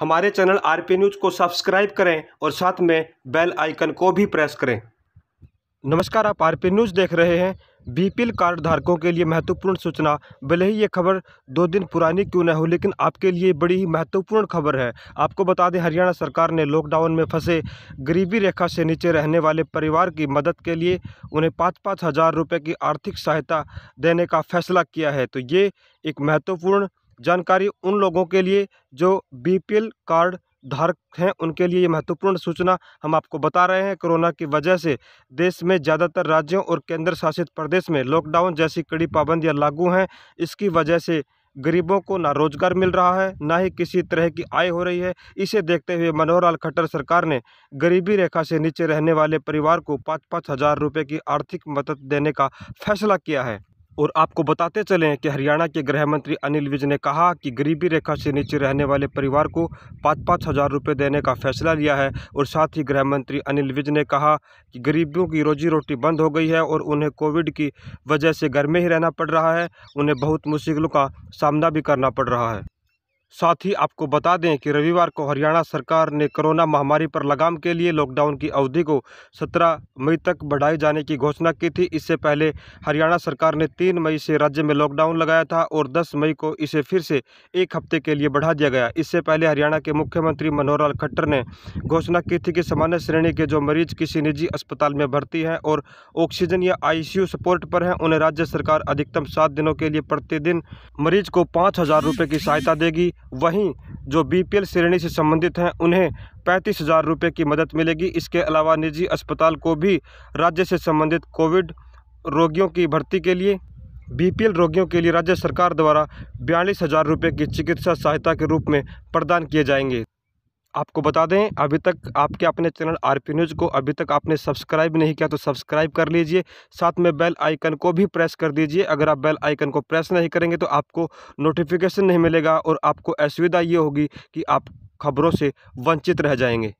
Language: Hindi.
हमारे चैनल पी न्यूज़ को सब्सक्राइब करें और साथ में बेल आइकन को भी प्रेस करें नमस्कार आप पी न्यूज़ देख रहे हैं बीपीएल कार्ड धारकों के लिए महत्वपूर्ण सूचना भले ही ये खबर दो दिन पुरानी क्यों न हो लेकिन आपके लिए बड़ी ही महत्वपूर्ण खबर है आपको बता दें हरियाणा सरकार ने लॉकडाउन में फंसे गरीबी रेखा से नीचे रहने वाले परिवार की मदद के लिए उन्हें पाँच पाँच हज़ार रुपये की आर्थिक सहायता देने का फैसला किया है तो ये एक महत्वपूर्ण जानकारी उन लोगों के लिए जो बी कार्ड धारक हैं उनके लिए महत्वपूर्ण सूचना हम आपको बता रहे हैं कोरोना की वजह से देश में ज़्यादातर राज्यों और केंद्र शासित प्रदेश में लॉकडाउन जैसी कड़ी पाबंदियां लागू हैं इसकी वजह से गरीबों को ना रोजगार मिल रहा है ना ही किसी तरह की आय हो रही है इसे देखते हुए मनोहर लाल खट्टर सरकार ने गरीबी रेखा से नीचे रहने वाले परिवार को पाँच पाँच हज़ार रुपये की आर्थिक मदद देने का फैसला किया है और आपको बताते चलें कि हरियाणा के गृह मंत्री अनिल विज ने कहा कि गरीबी रेखा से नीचे रहने वाले परिवार को पाँच पाँच हज़ार रुपये देने का फैसला लिया है और साथ ही गृह मंत्री अनिल विज ने कहा कि गरीबियों की रोजी रोटी बंद हो गई है और उन्हें कोविड की वजह से घर में ही रहना पड़ रहा है उन्हें बहुत मुश्किलों का सामना भी करना पड़ रहा है साथ ही आपको बता दें कि रविवार को हरियाणा सरकार ने कोरोना महामारी पर लगाम के लिए लॉकडाउन की अवधि को 17 मई तक बढ़ाए जाने की घोषणा की थी इससे पहले हरियाणा सरकार ने 3 मई से राज्य में लॉकडाउन लगाया था और 10 मई को इसे फिर से एक हफ्ते के लिए बढ़ा दिया गया इससे पहले हरियाणा के मुख्यमंत्री मनोहर लाल खट्टर ने घोषणा की थी कि सामान्य श्रेणी के जो मरीज किसी निजी अस्पताल में भर्ती हैं और ऑक्सीजन या आई सपोर्ट पर हैं उन्हें राज्य सरकार अधिकतम सात दिनों के लिए प्रतिदिन मरीज को पाँच हज़ार की सहायता देगी वहीं जो बीपीएल श्रेणी से संबंधित हैं उन्हें पैंतीस हज़ार रुपये की मदद मिलेगी इसके अलावा निजी अस्पताल को भी राज्य से संबंधित कोविड रोगियों की भर्ती के लिए बीपीएल रोगियों के लिए राज्य सरकार द्वारा बयालीस हज़ार रुपये की चिकित्सा सहायता के रूप में प्रदान किए जाएंगे आपको बता दें अभी तक आपके अपने चैनल आर पी न्यूज़ को अभी तक आपने सब्सक्राइब नहीं किया तो सब्सक्राइब कर लीजिए साथ में बेल आइकन को भी प्रेस कर दीजिए अगर आप बेल आइकन को प्रेस नहीं करेंगे तो आपको नोटिफिकेशन नहीं मिलेगा और आपको असुविधा ये होगी कि आप खबरों से वंचित रह जाएंगे